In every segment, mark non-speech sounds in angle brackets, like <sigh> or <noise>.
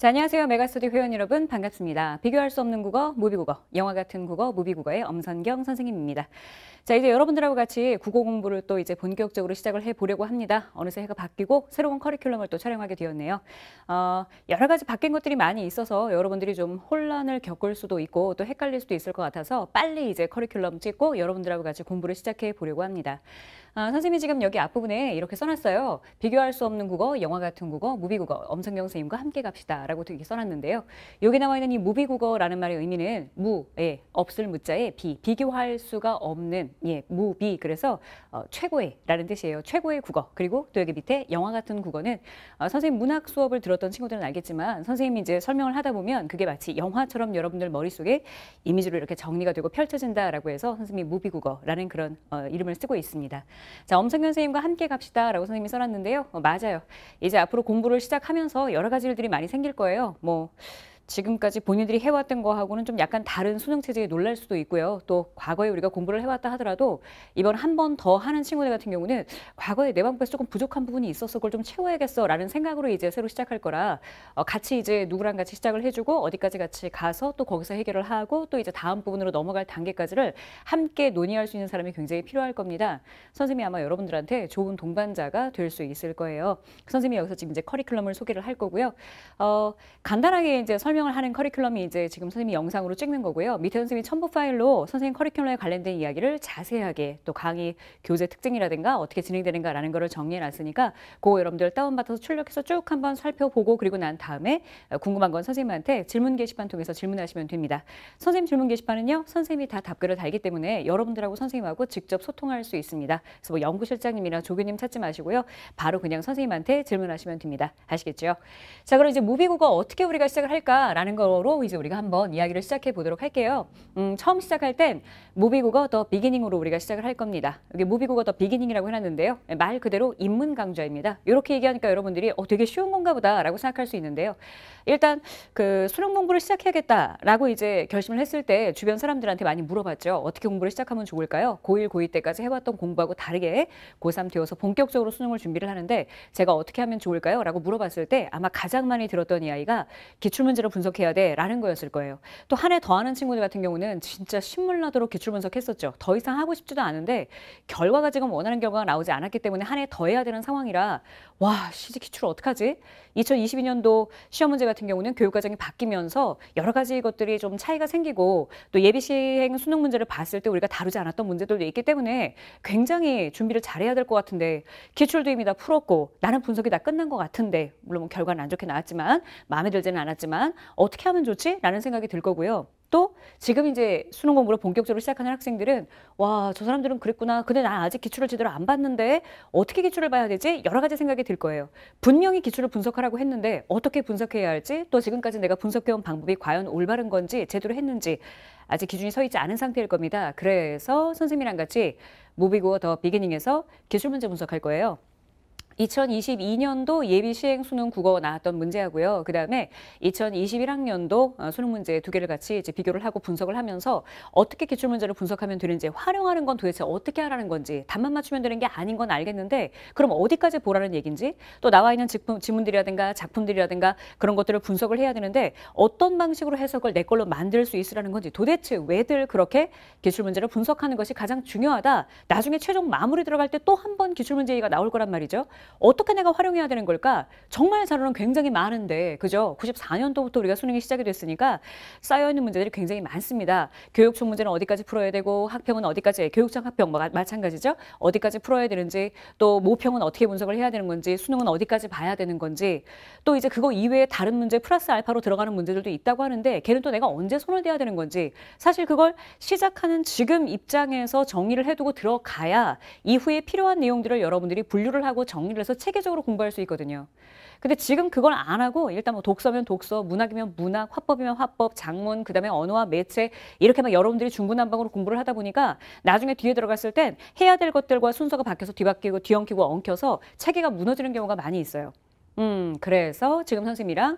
자, 안녕하세요. 메가스터디 회원 여러분 반갑습니다. 비교할 수 없는 국어, 무비국어, 영화 같은 국어, 무비국어의 엄선경 선생님입니다. 자, 이제 여러분들하고 같이 국어 공부를 또 이제 본격적으로 시작을 해보려고 합니다. 어느새 해가 바뀌고 새로운 커리큘럼을 또 촬영하게 되었네요. 어, 여러 가지 바뀐 것들이 많이 있어서 여러분들이 좀 혼란을 겪을 수도 있고 또 헷갈릴 수도 있을 것 같아서 빨리 이제 커리큘럼 찍고 여러분들하고 같이 공부를 시작해 보려고 합니다. 아, 선생님이 지금 여기 앞부분에 이렇게 써놨어요. 비교할 수 없는 국어, 영화 같은 국어, 무비국어, 엄성경 선생님과 함께 갑시다 라고 이렇게 써놨는데요. 여기 나와 있는 이 무비국어라는 말의 의미는 무, 예, 없을 무자에 비, 비교할 수가 없는 예, 무비 그래서 어, 최고의 라는 뜻이에요. 최고의 국어 그리고 또 여기 밑에 영화 같은 국어는 어, 선생님 문학 수업을 들었던 친구들은 알겠지만 선생님이 이제 설명을 하다 보면 그게 마치 영화처럼 여러분들 머릿속에 이미지로 이렇게 정리가 되고 펼쳐진다라고 해서 선생님이 무비국어라는 그런 어, 이름을 쓰고 있습니다. 자, 엄성현 선생님과 함께 갑시다 라고 선생님이 써놨는데요. 어, 맞아요. 이제 앞으로 공부를 시작하면서 여러 가지 일들이 많이 생길 거예요. 뭐 지금까지 본인들이 해왔던 거하고는 좀 약간 다른 수능 체제에 놀랄 수도 있고요. 또 과거에 우리가 공부를 해왔다 하더라도 이번 한 번 더 하는 친구들 같은 경우는 과거에 내 방법에서 조금 부족한 부분이 있어서 그걸 좀 채워야겠어라는 생각으로 이제 새로 시작할 거라 어, 같이 이제 누구랑 같이 시작을 해주고 어디까지 같이 가서 또 거기서 해결을 하고 또 이제 다음 부분으로 넘어갈 단계까지를 함께 논의할 수 있는 사람이 굉장히 필요할 겁니다. 선생님이 아마 여러분들한테 좋은 동반자가 될 수 있을 거예요. 선생님이 여기서 지금 이제 커리큘럼을 소개를 할 거고요. 어, 간단하게 이제 설명 설명을 하는 커리큘럼이 이제 지금 선생님이 영상으로 찍는 거고요. 밑에 선생님이 첨부 파일로 선생님 커리큘럼에 관련된 이야기를 자세하게 또 강의 교재 특징이라든가 어떻게 진행되는가라는 거를 정리해 놨으니까 그거 여러분들 다운받아서 출력해서 쭉 한번 살펴보고 그리고 난 다음에 궁금한 건 선생님한테 질문 게시판 통해서 질문하시면 됩니다. 선생님 질문 게시판은요. 선생님이 다 답글을 달기 때문에 여러분들하고 선생님하고 직접 소통할 수 있습니다. 그래서 뭐 연구실장님이나 조교님 찾지 마시고요. 바로 그냥 선생님한테 질문하시면 됩니다. 아시겠죠? 자 그럼 이제 무비국어 어떻게 우리가 시작을 할까? 라는 거로 이제 우리가 한번 이야기를 시작해 보도록 할게요. 음, 처음 시작할 땐 모비국어 더 비기닝으로 우리가 시작을 할 겁니다. 여기 모비국어 더 비기닝이라고 해놨는데요. 말 그대로 입문 강좌입니다. 이렇게 얘기하니까 여러분들이 어, 되게 쉬운 건가 보다라고 생각할 수 있는데요. 일단 그 수능 공부를 시작해야겠다라고 이제 결심을 했을 때 주변 사람들한테 많이 물어봤죠. 어떻게 공부를 시작하면 좋을까요? 고일고이 때까지 해왔던 공부하고 다르게 고3 되어서 본격적으로 수능을 준비를 하는데 제가 어떻게 하면 좋을까요? 라고 물어봤을 때 아마 가장 많이 들었던 이야기가 기출문제를 분석해야 돼라는 거였을 거예요. 또 한 해 더 하는 친구들 같은 경우는 진짜 신물나도록 기출 분석했었죠. 더 이상 하고 싶지도 않은데 결과가 지금 원하는 결과가 나오지 않았기 때문에 한 해 더 해야 되는 상황이라 와 시제 기출 어떡하지? 2022년도 시험 문제 같은 경우는 교육 과정이 바뀌면서 여러 가지 것들이 좀 차이가 생기고 또 예비 시행 수능 문제를 봤을 때 우리가 다루지 않았던 문제들도 있기 때문에 굉장히 준비를 잘해야 될 것 같은데 기출도 이미 다 풀었고 나는 분석이 다 끝난 것 같은데 물론 뭐 결과는 안 좋게 나왔지만 마음에 들지는 않았지만 어떻게 하면 좋지? 라는 생각이 들 거고요. 또 지금 이제 수능 공부를 본격적으로 시작하는 학생들은 와, 저 사람들은 그랬구나. 근데 나 아직 기출을 제대로 안 봤는데 어떻게 기출을 봐야 되지? 여러 가지 생각이 들 거예요. 분명히 기출을 분석하라고 했는데 어떻게 분석해야 할지 또 지금까지 내가 분석해온 방법이 과연 올바른 건지 제대로 했는지 아직 기준이 서 있지 않은 상태일 겁니다. 그래서 선생님이랑 같이 무비고어 더 비기닝에서 기출 문제 분석할 거예요. 2022년도 예비 시행 수능 국어 나왔던 문제하고요. 그다음에 2021학년도 어, 수능 문제 두 개를 같이 이제 비교를 하고 분석을 하면서 어떻게 기출 문제를 분석하면 되는지 활용하는 건 도대체 어떻게 하라는 건지 답만 맞추면 되는 게 아닌 건 알겠는데 그럼 어디까지 보라는 얘긴지 또 나와 있는 직품, 지문들이라든가 작품들이라든가 그런 것들을 분석을 해야 되는데 어떤 방식으로 해석을 내 걸로 만들 수 있으라는 건지 도대체 왜들 그렇게 기출 문제를 분석하는 것이 가장 중요하다. 나중에 최종 마무리 들어갈 때 또 한 번 기출 문제가 얘기 나올 거란 말이죠. 어떻게 내가 활용해야 되는 걸까? 정말 자료는 굉장히 많은데, 그죠? 94년도부터 우리가 수능이 시작이 됐으니까 쌓여있는 문제들이 굉장히 많습니다. 교육청 문제는 어디까지 풀어야 되고, 학평은 어디까지, 교육청 학평 뭐 마찬가지죠? 어디까지 풀어야 되는지, 또 모평은 어떻게 분석을 해야 되는 건지, 수능은 어디까지 봐야 되는 건지, 또 이제 그거 이외에 다른 문제 플러스 알파로 들어가는 문제들도 있다고 하는데, 걔는 또 내가 언제 손을 대야 되는 건지, 사실 그걸 시작하는 지금 입장에서 정의를 해두고 들어가야 이후에 필요한 내용들을 여러분들이 분류를 하고 정리를 그래서 체계적으로 공부할 수 있거든요. 근데 지금 그걸 안 하고 일단 뭐 독서면 독서, 문학이면 문학, 화법이면 화법, 장문, 그다음에 언어와 매체 이렇게 막 여러분들이 중구난방으로 공부를 하다 보니까 나중에 뒤에 들어갔을 땐 해야 될 것들과 순서가 바뀌어서 뒤바뀌고 뒤엉키고 엉켜서 체계가 무너지는 경우가 많이 있어요. 음, 그래서 지금 선생님이랑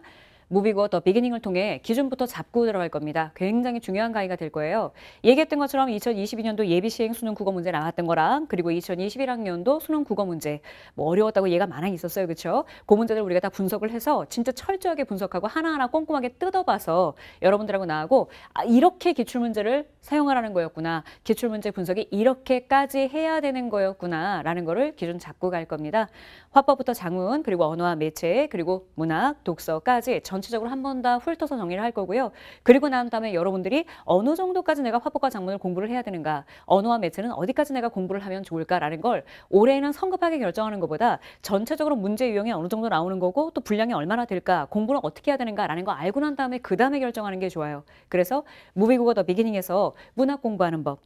무비고 더 비기닝을 통해 기준부터 잡고 들어갈 겁니다. 굉장히 중요한 강의가 될 거예요. 얘기했던 것처럼 2022년도 예비 시행 수능 국어 문제 나왔던 거랑 그리고 2021학년도 수능 국어 문제 뭐 어려웠다고 얘가 많이 있었어요. 그렇죠? 그 문제들 우리가 다 분석을 해서 진짜 철저하게 분석하고 하나하나 꼼꼼하게 뜯어봐서 여러분들하고 나하고 아, 이렇게 기출 문제를 사용하라는 거였구나. 기출 문제 분석이 이렇게까지 해야 되는 거였구나라는 거를 기준 잡고 갈 겁니다. 화법부터 장문 그리고 언어와 매체 그리고 문학, 독서까지 전 전체적으로 한 번 다 훑어서 정리를 할 거고요. 그리고 난 다음에 여러분들이 어느 정도까지 내가 화법과 작문을 공부를 해야 되는가, 언어와 매체는 어디까지 내가 공부를 하면 좋을까라는 걸 올해는 에 성급하게 결정하는 것보다 전체적으로 문제 유형이 어느 정도 나오는 거고 또 분량이 얼마나 될까, 공부는 어떻게 해야 되는가라는 거 알고 난 다음에 그 다음에 결정하는 게 좋아요. 그래서 무비국어 더 비기닝에서 문학 공부하는 법,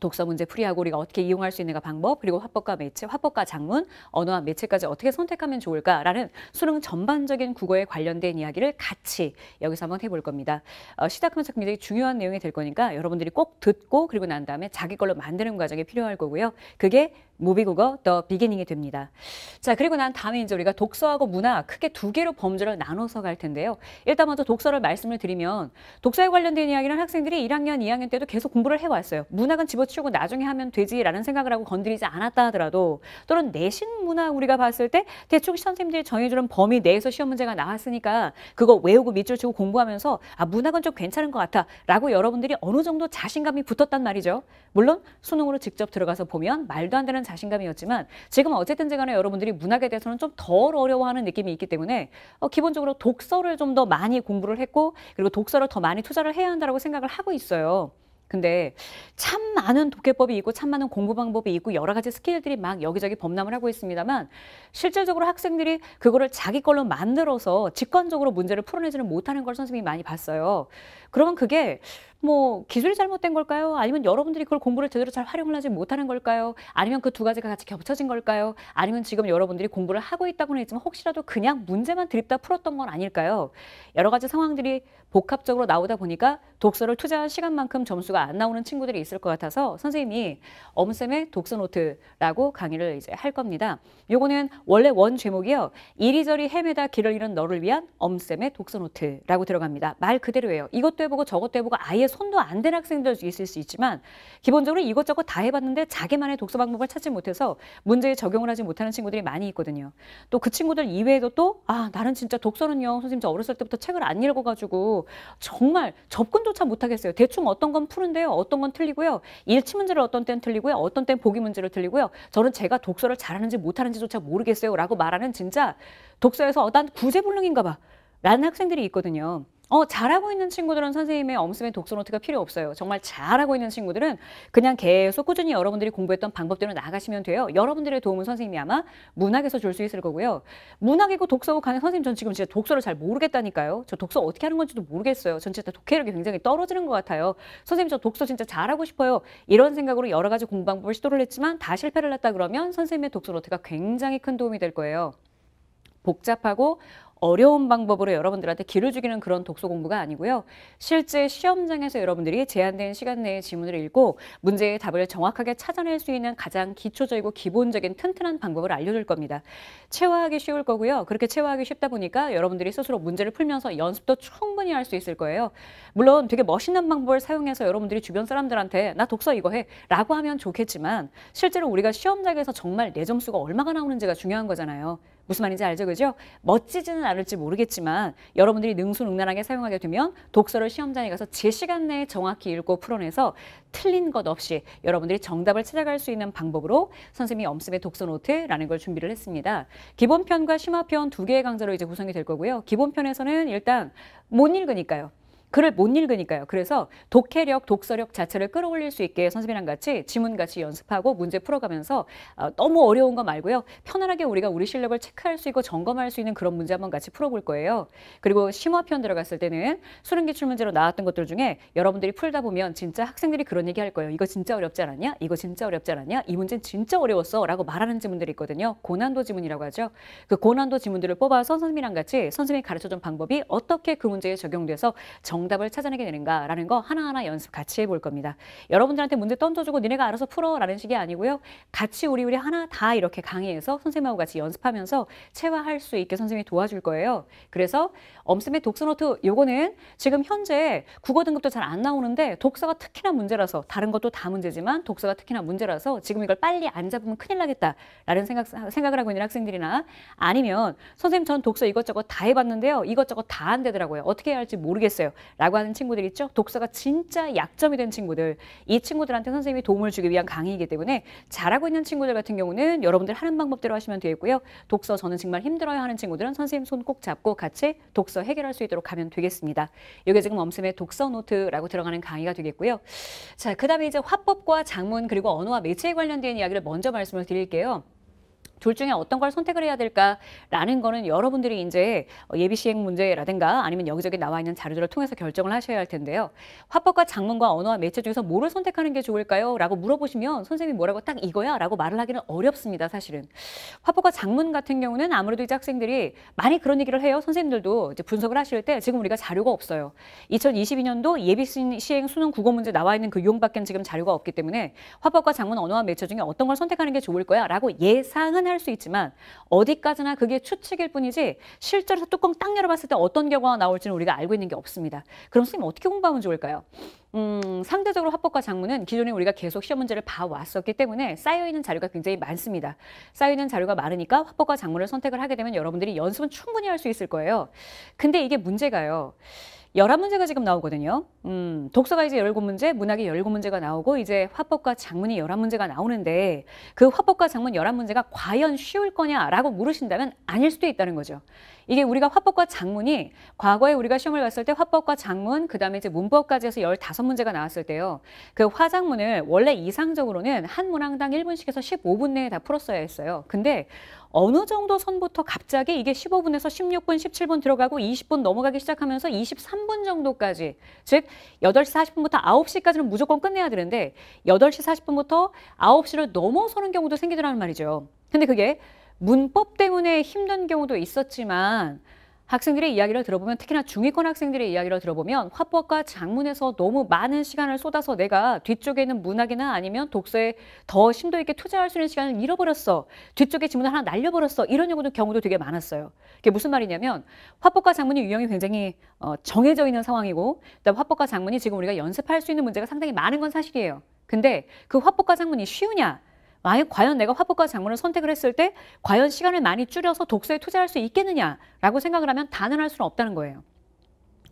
독서 문제 풀이하고 우리가 어떻게 이용할 수 있는가 방법 그리고 화법과 매체, 화법과 작문, 언어와 매체까지 어떻게 선택하면 좋을까라는 수능 전반적인 국어에 관련된 이야기를 같이 여기서 한번 해볼 겁니다. 어, 시작하면서 굉장히 중요한 내용이 될 거니까 여러분들이 꼭 듣고 그리고 난 다음에 자기 걸로 만드는 과정이 필요할 거고요. 그게 모비국어 더 비기닝이 됩니다. 자 그리고 난 다음에 이제 우리가 독서하고 문화 크게 두 개로 범주를 나눠서 갈 텐데요. 일단 먼저 독서를 말씀을 드리면 독서에 관련된 이야기는 학생들이 1학년, 2학년 때도 계속 공부를 해왔어요. 문학은 집어치우고 나중에 하면 되지라는 생각을 하고 건드리지 않았다 하더라도 또는 내신 문학 우리가 봤을 때 대충 선생님들이 정해주는 범위 내에서 시험 문제가 나왔으니까 그거 외우고 밑줄 치고 공부하면서 아 문학은 좀 괜찮은 것 같아 라고 여러분들이 어느 정도 자신감이 붙었단 말이죠. 물론 수능으로 직접 들어가서 보면 말도 안 되는 자신감이었지만 지금 어쨌든 간에 여러분들이 문학에 대해서는 좀 덜 어려워하는 느낌이 있기 때문에 어, 기본적으로 독서를 좀 더 많이 공부를 했고 그리고 독서를 더 많이 투자를 해야 한다고 생각을 하고 있어요. 근데 참 많은 독해법이 있고 참 많은 공부 방법이 있고 여러 가지 스킬들이 막 여기저기 범람을 하고 있습니다만 실질적으로 학생들이 그거를 자기 걸로 만들어서 직관적으로 문제를 풀어내지는 못하는 걸 선생님이 많이 봤어요. 그러면 그게 뭐 기술이 잘못된 걸까요? 아니면 여러분들이 그걸 공부를 제대로 잘 활용을 하지 못하는 걸까요? 아니면 그 두 가지가 같이 겹쳐진 걸까요? 아니면 지금 여러분들이 공부를 하고 있다고는 했지만 혹시라도 그냥 문제만 드립다 풀었던 건 아닐까요? 여러 가지 상황들이 복합적으로 나오다 보니까 독서를 투자한 시간만큼 점수가 안 나오는 친구들이 있을 것 같아서 선생님이 엄쌤의 독서 노트라고 강의를 이제 할 겁니다. 요거는 원래 원 제목이요. 이리저리 헤매다 길을 잃은 너를 위한 엄쌤의 독서 노트라고 들어갑니다. 말 그대로예요. 이것도 이것도 해보고 저것도 해보고 아예 손도 안된 학생들도 있을 수 있지만 기본적으로 이것저것 다 해봤는데 자기만의 독서 방법을 찾지 못해서 문제에 적용을 하지 못하는 친구들이 많이 있거든요. 또 그 친구들 이외에도 또 아 나는 진짜 독서는요 선생님 저 어렸을 때부터 책을 안 읽어가지고 정말 접근조차 못하겠어요. 대충 어떤 건 푸는데요, 어떤 건 틀리고요, 일치 문제를 어떤 땐 틀리고요, 어떤 땐 보기 문제를 틀리고요. 저는 제가 독서를 잘하는지 못하는지조차 모르겠어요라고 말하는 진짜 독서에서 어, 난 구제불능인가봐. 라는 학생들이 있거든요. 어, 잘하고 있는 친구들은 선생님의 엄쌤의 독서노트가 필요 없어요. 정말 잘하고 있는 친구들은 그냥 계속 꾸준히 여러분들이 공부했던 방법대로 나가시면 돼요. 여러분들의 도움은 선생님이 아마 문학에서 줄 수 있을 거고요. 문학이고 독서고 간에 선생님 전 지금 진짜 독서를 잘 모르겠다니까요. 저 독서 어떻게 하는 건지도 모르겠어요. 전 진짜 독해력이 굉장히 떨어지는 것 같아요. 선생님 저 독서 진짜 잘하고 싶어요. 이런 생각으로 여러 가지 공부 방법을 시도를 했지만 다 실패를 했다 그러면 선생님의 독서노트가 굉장히 큰 도움이 될 거예요. 복잡하고 어려운 방법으로 여러분들한테 길을 죽이는 그런 독서 공부가 아니고요. 실제 시험장에서 여러분들이 제한된 시간 내에 지문을 읽고 문제의 답을 정확하게 찾아낼 수 있는 가장 기초적이고 기본적인 튼튼한 방법을 알려줄 겁니다. 체화하기 쉬울 거고요. 그렇게 체화하기 쉽다 보니까 여러분들이 스스로 문제를 풀면서 연습도 충분히 할 수 있을 거예요. 물론 되게 멋있는 방법을 사용해서 여러분들이 주변 사람들한테 나 독서 이거 해 라고 하면 좋겠지만 실제로 우리가 시험장에서 정말 내 점수가 얼마가 나오는지가 중요한 거잖아요. 무슨 말인지 알죠? 그죠? 멋지지는 않을지 모르겠지만 여러분들이 능수능란하게 사용하게 되면 독서를 시험장에 가서 제 시간 내에 정확히 읽고 풀어내서 틀린 것 없이 여러분들이 정답을 찾아갈 수 있는 방법으로 선생님이 엄습의 독서 노트라는 걸 준비를 했습니다. 기본편과 심화편 두 개의 강좌로 이제 구성이 될 거고요. 기본편에서는 일단 못 읽으니까요. 글을 못 읽으니까요. 그래서 독해력, 독서력 자체를 끌어올릴 수 있게 선생님이랑 같이 지문같이 연습하고 문제 풀어가면서 어, 너무 어려운 거 말고요. 편안하게 우리가 우리 실력을 체크할 수 있고 점검할 수 있는 그런 문제 한번 같이 풀어볼 거예요. 그리고 심화편 들어갔을 때는 수능 기출문제로 나왔던 것들 중에 여러분들이 풀다 보면 진짜 학생들이 그런 얘기 할 거예요. 이거 진짜 어렵지 않았냐? 이거 진짜 어렵지 않았냐? 이 문제는 진짜 어려웠어 라고 말하는 지문들이 있거든요. 고난도 지문이라고 하죠. 그 고난도 지문들을 뽑아서 선생님이랑 같이 선생님이 가르쳐준 방법이 어떻게 그 문제에 적용돼서 정 정답을 찾아내게 되는가라는 거 하나하나 연습 같이 해볼 겁니다. 여러분들한테 문제 던져주고 니네가 알아서 풀어라는 식이 아니고요. 같이 우리 우리 하나 다 이렇게 강의해서 선생님하고 같이 연습하면서 체화할 수 있게 선생님이 도와줄 거예요. 그래서 엄쌤의 독서노트 요거는 지금 현재 국어 등급도 잘 안 나오는데 독서가 특히나 문제라서 다른 것도 다 문제지만 독서가 특히나 문제라서 지금 이걸 빨리 안 잡으면 큰일 나겠다라는 생각, 생각을 하고 있는 학생들이나 아니면 선생님 전 독서 이것저것 다 해봤는데요. 이것저것 다 안 되더라고요. 어떻게 해야 할지 모르겠어요. 라고 하는 친구들 있죠? 독서가 진짜 약점이 된 친구들. 이 친구들한테 선생님이 도움을 주기 위한 강의이기 때문에 잘하고 있는 친구들 같은 경우는 여러분들 하는 방법대로 하시면 되겠고요. 독서 저는 정말 힘들어요 하는 친구들은 선생님 손 꼭 잡고 같이 독서 해결할 수 있도록 하면 되겠습니다. 이게 지금 엄쌤의 독서 노트라고 들어가는 강의가 되겠고요. 자, 그 다음에 이제 화법과 장문 그리고 언어와 매체에 관련된 이야기를 먼저 말씀을 드릴게요. 둘 중에 어떤 걸 선택을 해야 될까라는 거는 여러분들이 이제 예비 시행 문제라든가 아니면 여기저기 나와 있는 자료들을 통해서 결정을 하셔야 할 텐데요. 화법과 작문과 언어와 매체 중에서 뭐를 선택하는 게 좋을까요? 라고 물어보시면 선생님이 뭐라고 딱 이거야 라고 말을 하기는 어렵습니다. 사실은. 화법과 작문 같은 경우는 아무래도 이제 학생들이 많이 그런 얘기를 해요. 선생님들도 이제 분석을 하실 때 지금 우리가 자료가 없어요. 2022년도 예비 시행 수능 국어 문제 나와 있는 그용밖엔 지금 자료가 없기 때문에 화법과 작문, 언어와 매체 중에 어떤 걸 선택하는 게 좋을 거야 라고 예상은 참여할 수 있지만 어디까지나 그게 추측일 뿐이지 실제로 뚜껑 딱 열어봤을 때 어떤 결과가 나올지는 우리가 알고 있는 게 없습니다. 그럼 선생님 어떻게 공부하면 좋을까요? 음, 상대적으로 화법과 작문은 기존에 우리가 계속 시험 문제를 봐왔었기 때문에 쌓여있는 자료가 굉장히 많습니다. 쌓여있는 자료가 많으니까 화법과 작문을 선택을 하게 되면 여러분들이 연습은 충분히 할 수 있을 거예요. 근데 이게 문제가요. 열한 문제가 지금 나오거든요. 음, 독서가 이제 열곱 문제, 문학이 열일곱 문제가 나오고 이제 화법과 작문이 열한 문제가 나오는데 그 화법과 작문 열한 문제가 과연 쉬울 거냐라고 물으신다면 아닐 수도 있다는 거죠. 이게 우리가 화법과 작문이 과거에 우리가 시험을 봤을 때 화법과 작문, 그 다음에 이제 문법까지 해서 열다섯 문제가 나왔을 때요. 그 화작문을 원래 이상적으로는 한 문항당 일분씩 해서 십오 분 내에 다 풀었어야 했어요. 근데 어느 정도 선부터 갑자기 이게 15분에서 16분, 17분 들어가고 20분 넘어가기 시작하면서 23분 정도까지 즉 8시 40분부터 9시까지는 무조건 끝내야 되는데 8시 40분부터 9시를 넘어서는 경우도 생기더라는 말이죠. 근데 그게 문법 때문에 힘든 경우도 있었지만 학생들의 이야기를 들어보면 특히나 중위권 학생들의 이야기를 들어보면 화법과 작문에서 너무 많은 시간을 쏟아서 내가 뒤쪽에 있는 문학이나 아니면 독서에 더 심도 있게 투자할 수 있는 시간을 잃어버렸어. 뒤쪽에 지문을 하나 날려버렸어. 이런 경우도, 되게 많았어요. 그게 무슨 말이냐면 화법과 작문의 유형이 굉장히 어, 정해져 있는 상황이고 그다음 화법과 작문이 지금 우리가 연습할 수 있는 문제가 상당히 많은 건 사실이에요. 근데 그 화법과 작문이 쉬우냐? 과연 내가 화법과 작문을 선택을 했을 때 과연 시간을 많이 줄여서 독서에 투자할 수 있겠느냐라고 생각을 하면 단언할 수는 없다는 거예요.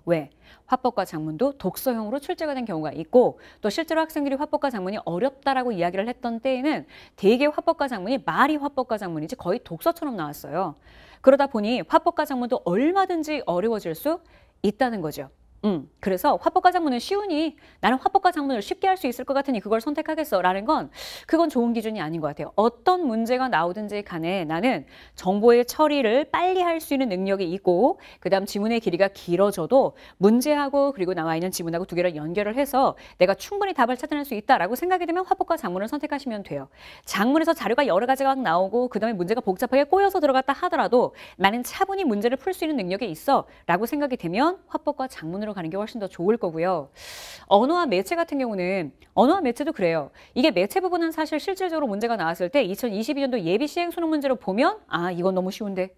왜? 화법과 작문도 독서형으로 출제가 된 경우가 있고 또 실제로 학생들이 화법과 작문이 어렵다라고 이야기를 했던 때에는 대개 화법과 작문이 말이 화법과 작문인지 거의 독서처럼 나왔어요. 그러다 보니 화법과 작문도 얼마든지 어려워질 수 있다는 거죠. 음, 그래서 화법과 작문은 쉬우니 나는 화법과 작문을 쉽게 할 수 있을 것 같으니 그걸 선택하겠어라는 건 그건 좋은 기준이 아닌 것 같아요. 어떤 문제가 나오든지 간에 나는 정보의 처리를 빨리 할 수 있는 능력이 있고 그다음 지문의 길이가 길어져도 문제하고 그리고 나와 있는 지문하고 두 개를 연결을 해서 내가 충분히 답을 찾아낼 수 있다라고 생각이 되면 화법과 작문을 선택하시면 돼요. 작문에서 자료가 여러 가지가 나오고 그다음에 문제가 복잡하게 꼬여서 들어갔다 하더라도 나는 차분히 문제를 풀 수 있는 능력이 있어라고 생각이 되면 화법과 작문을 방향으로 가는 게 훨씬 더 좋을 거고요. 언어와 매체 같은 경우는 언어와 매체도 그래요. 이게 매체 부분은 사실 실질적으로 문제가 나왔을 때 2022년도 예비 시행 수능 문제로 보면 아 이건 너무 쉬운데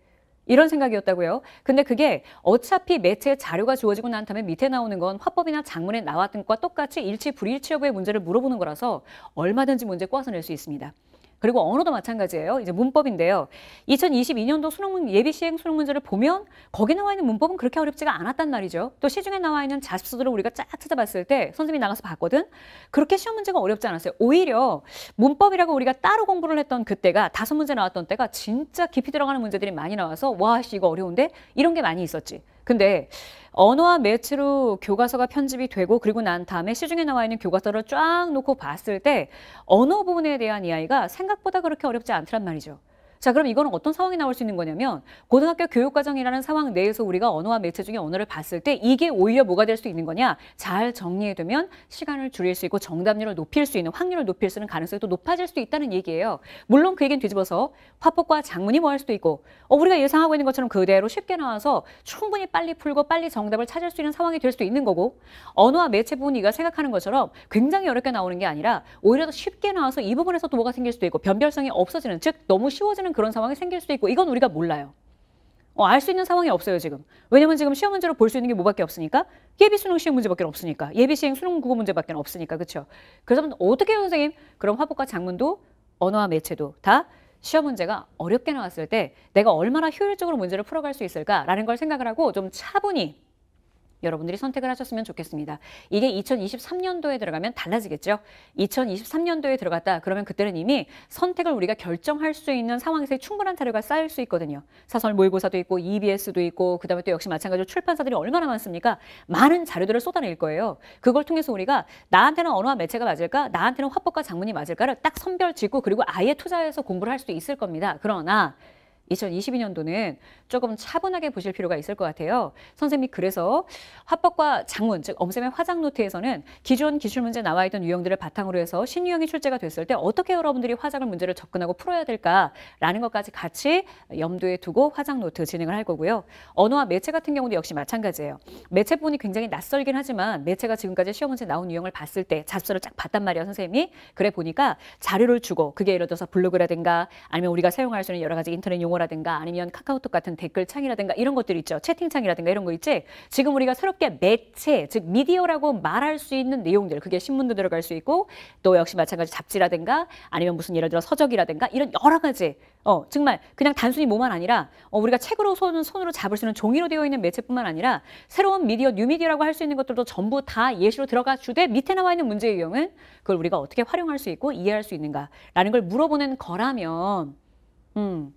이런 생각이었다고요. 근데 그게 어차피 매체 자료가 주어지고 난 다음에 밑에 나오는 건 화법이나 작문에 나왔던 것과 똑같이 일치 불일치 여부의 문제를 물어보는 거라서 얼마든지 문제 꼬아서 낼 수 있습니다. 그리고 언어도 마찬가지예요. 이제 문법인데요. 2022년도 수능 예비 시행 수능 문제를 보면 거기 나와 있는 문법은 그렇게 어렵지가 않았단 말이죠. 또 시중에 나와 있는 자습서들을 우리가 쫙 찾아봤을 때 선생님이 나가서 봤거든. 그렇게 시험 문제가 어렵지 않았어요. 오히려 문법이라고 우리가 따로 공부를 했던 그때가 다섯 문제 나왔던 때가 진짜 깊이 들어가는 문제들이 많이 나와서 와씨 이거 어려운데 이런 게 많이 있었지. 근데 언어와 매체로 교과서가 편집이 되고 그리고 난 다음에 시중에 나와 있는 교과서를 쫙 놓고 봤을 때 언어 부분에 대한 이야기가 생각보다 그렇게 어렵지 않더란 말이죠. 자, 그럼 이거는 어떤 상황이 나올 수 있는 거냐면 고등학교 교육과정이라는 상황 내에서 우리가 언어와 매체 중에 언어를 봤을 때 이게 오히려 뭐가 될 수 있는 거냐? 잘 정리해두면 시간을 줄일 수 있고 정답률을 높일 수 있는 확률을 높일 수 있는 가능성이 또 높아질 수 있다는 얘기예요. 물론 그 얘기는 뒤집어서 화법과 장문이 뭐 할 수도 있고 어, 우리가 예상하고 있는 것처럼 그대로 쉽게 나와서 충분히 빨리 풀고 빨리 정답을 찾을 수 있는 상황이 될 수도 있는 거고 언어와 매체 부분이가 생각하는 것처럼 굉장히 어렵게 나오는 게 아니라 오히려 더 쉽게 나와서 이 부분에서 도모가 생길 수도 있고 변별성이 없어지는 즉 너무 쉬워지는 때는 그런 상황이 생길 수도 있고 이건 우리가 몰라요. 어, 알 수 있는 상황이 없어요 지금. 왜냐면 지금 시험 문제로 볼 수 있는 게 뭐밖에 없으니까 예비 수능 시험 문제밖에 없으니까 예비 시행 수능 국어 문제밖에 없으니까 그렇죠. 그래서 어떻게 해요 선생님? 그럼 화법과 작문도 언어와 매체도 다 시험 문제가 어렵게 나왔을 때 내가 얼마나 효율적으로 문제를 풀어갈 수 있을까라는 걸 생각을 하고 좀 차분히 여러분들이 선택을 하셨으면 좋겠습니다. 이게 2023년도에 들어가면 달라지겠죠. 2023년도에 들어갔다 그러면 그때는 이미 선택을 우리가 결정할 수 있는 상황에서 충분한 자료가 쌓일 수 있거든요. 사설 모의고사도 있고 EBS도 있고 그다음에 또 역시 마찬가지로 출판사들이 얼마나 많습니까? 많은 자료들을 쏟아낼 거예요. 그걸 통해서 우리가 나한테는 언어와 매체가 맞을까? 나한테는 화법과 장문이 맞을까를 딱 선별짓고 그리고 아예 투자해서 공부를 할수 있을 겁니다. 그러나 2022년도는 조금 차분하게 보실 필요가 있을 것 같아요. 선생님이 그래서 화법과 장문, 즉 엄쌤의 화장 노트에서는 기존 기출 문제 나와 있던 유형들을 바탕으로 해서 신유형이 출제가 됐을 때 어떻게 여러분들이 화장을 문제를 접근하고 풀어야 될까라는 것까지 같이 염두에 두고 화장 노트 진행을 할 거고요. 언어와 매체 같은 경우도 역시 마찬가지예요. 매체 부분이 굉장히 낯설긴 하지만 매체가 지금까지 시험 문제 나온 유형을 봤을 때자 잡서를 쫙 봤단 말이에요, 선생님이. 그래 보니까 자료를 주고 그게 예를 들어서 블로그라든가 아니면 우리가 사용할 수 있는 여러 가지 인터넷 용어 거라든가 아니면 카카오톡 같은 댓글 창이라든가 이런 것들 있죠. 채팅창이라든가 이런 거 있지. 지금 우리가 새롭게 매체, 즉 미디어라고 말할 수 있는 내용들, 그게 신문도 들어갈 수 있고 또 역시 마찬가지 잡지라든가 아니면 무슨 예를 들어 서적이라든가 이런 여러 가지 어, 정말 그냥 단순히 뭐만 아니라 어, 우리가 책으로 손, 손으로 잡을 수 있는 종이로 되어 있는 매체뿐만 아니라 새로운 미디어, 뉴미디어라고 할 수 있는 것들도 전부 다 예시로 들어가 주되 밑에 나와 있는 문제의 경우는 그걸 우리가 어떻게 활용할 수 있고 이해할 수 있는가라는 걸 물어보는 거라면 음,